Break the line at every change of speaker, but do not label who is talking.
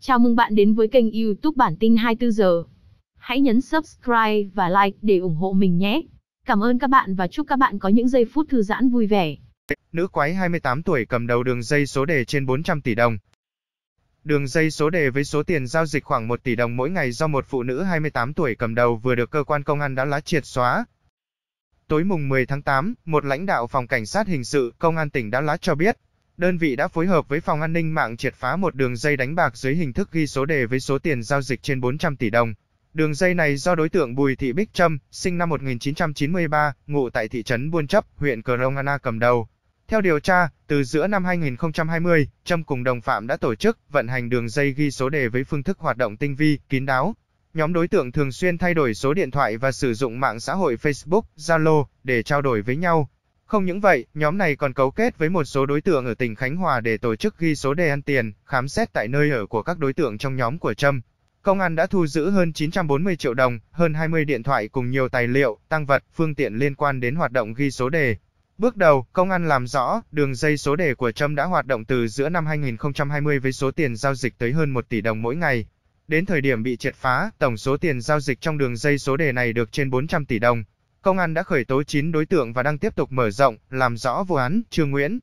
Chào mừng bạn đến với kênh YouTube Bản tin 24 giờ. Hãy nhấn subscribe và like để ủng hộ mình nhé. Cảm ơn các bạn và chúc các bạn có những giây phút thư giãn vui vẻ.
Nữ quái 28 tuổi cầm đầu đường dây số đề trên 400 tỷ đồng. Đường dây số đề với số tiền giao dịch khoảng 1 tỷ đồng mỗi ngày do một phụ nữ 28 tuổi cầm đầu vừa được cơ quan công an đã lá triệt xóa. Tối mùng 10 tháng 8, một lãnh đạo phòng cảnh sát hình sự công an tỉnh Đắk Lắk cho biết, đơn vị đã phối hợp với phòng an ninh mạng triệt phá một đường dây đánh bạc dưới hình thức ghi số đề với số tiền giao dịch trên 400 tỷ đồng. Đường dây này do đối tượng Bùi Thị Bích Trâm, sinh năm 1993, ngụ tại thị trấn Buôn Chấp, huyện Cờ Rông Anna cầm đầu. Theo điều tra, từ giữa năm 2020, Trâm cùng đồng phạm đã tổ chức, vận hành đường dây ghi số đề với phương thức hoạt động tinh vi, kín đáo. Nhóm đối tượng thường xuyên thay đổi số điện thoại và sử dụng mạng xã hội Facebook, Zalo để trao đổi với nhau, không những vậy, nhóm này còn cấu kết với một số đối tượng ở tỉnh Khánh Hòa để tổ chức ghi số đề ăn tiền, khám xét tại nơi ở của các đối tượng trong nhóm của Trâm. Công an đã thu giữ hơn 940 triệu đồng, hơn 20 điện thoại cùng nhiều tài liệu, tăng vật, phương tiện liên quan đến hoạt động ghi số đề. Bước đầu, công an làm rõ, đường dây số đề của Trâm đã hoạt động từ giữa năm 2020 với số tiền giao dịch tới hơn 1 tỷ đồng mỗi ngày. Đến thời điểm bị triệt phá, tổng số tiền giao dịch trong đường dây số đề này được trên 400 tỷ đồng. Công an đã khởi tố 9 đối tượng và đang tiếp tục mở rộng, làm rõ vụ án, Trương Nguyễn,